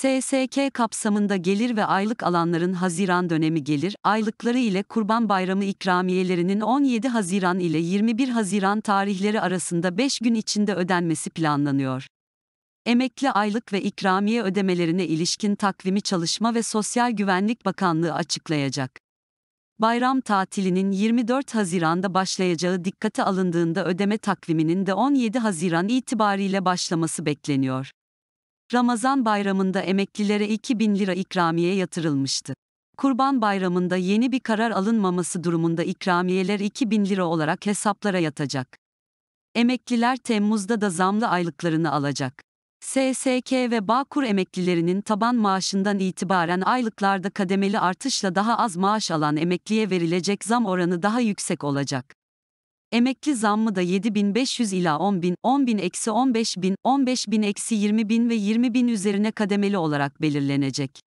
SSK kapsamında gelir ve aylık alanların Haziran dönemi gelir, aylıkları ile Kurban Bayramı ikramiyelerinin 17 Haziran ile 21 Haziran tarihleri arasında 5 gün içinde ödenmesi planlanıyor. Emekli aylık ve ikramiye ödemelerine ilişkin takvimi Çalışma ve Sosyal Güvenlik Bakanlığı açıklayacak. Bayram tatilinin 24 Haziran'da başlayacağı dikkate alındığında ödeme takviminin de 17 Haziran itibariyle başlaması bekleniyor. Ramazan bayramında emeklilere 2000 lira ikramiye yatırılmıştı. Kurban bayramında yeni bir karar alınmaması durumunda ikramiyeler 2000 lira olarak hesaplara yatacak. Emekliler Temmuz'da da zamlı aylıklarını alacak. SSK ve Bağkur emeklilerinin taban maaşından itibaren aylıklarda kademeli artışla daha az maaş alan emekliye verilecek zam oranı daha yüksek olacak. Emekli zammı da 7500 ila 10000, 10000 eksi 15000, 15000 eksi 20000 ve 20000 üzerine kademeli olarak belirlenecek.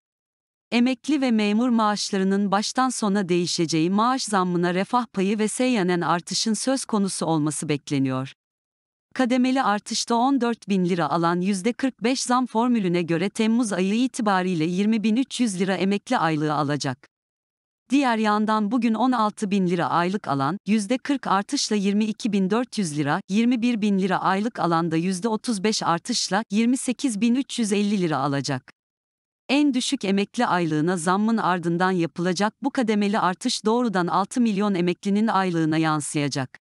Emekli ve memur maaşlarının baştan sona değişeceği maaş zammına refah payı ve seyyanen artışın söz konusu olması bekleniyor. Kademeli artışta 14 bin lira alan %45 zam formülüne göre Temmuz ayı itibariyle 20.300 lira emekli aylığı alacak. Diğer yandan bugün 16 bin lira aylık alan, %40 artışla 22.400 lira, 21 bin lira aylık alanda %35 artışla 28.350 lira alacak. En düşük emekli aylığına zammın ardından yapılacak bu kademeli artış doğrudan 6 milyon emeklinin aylığına yansıyacak.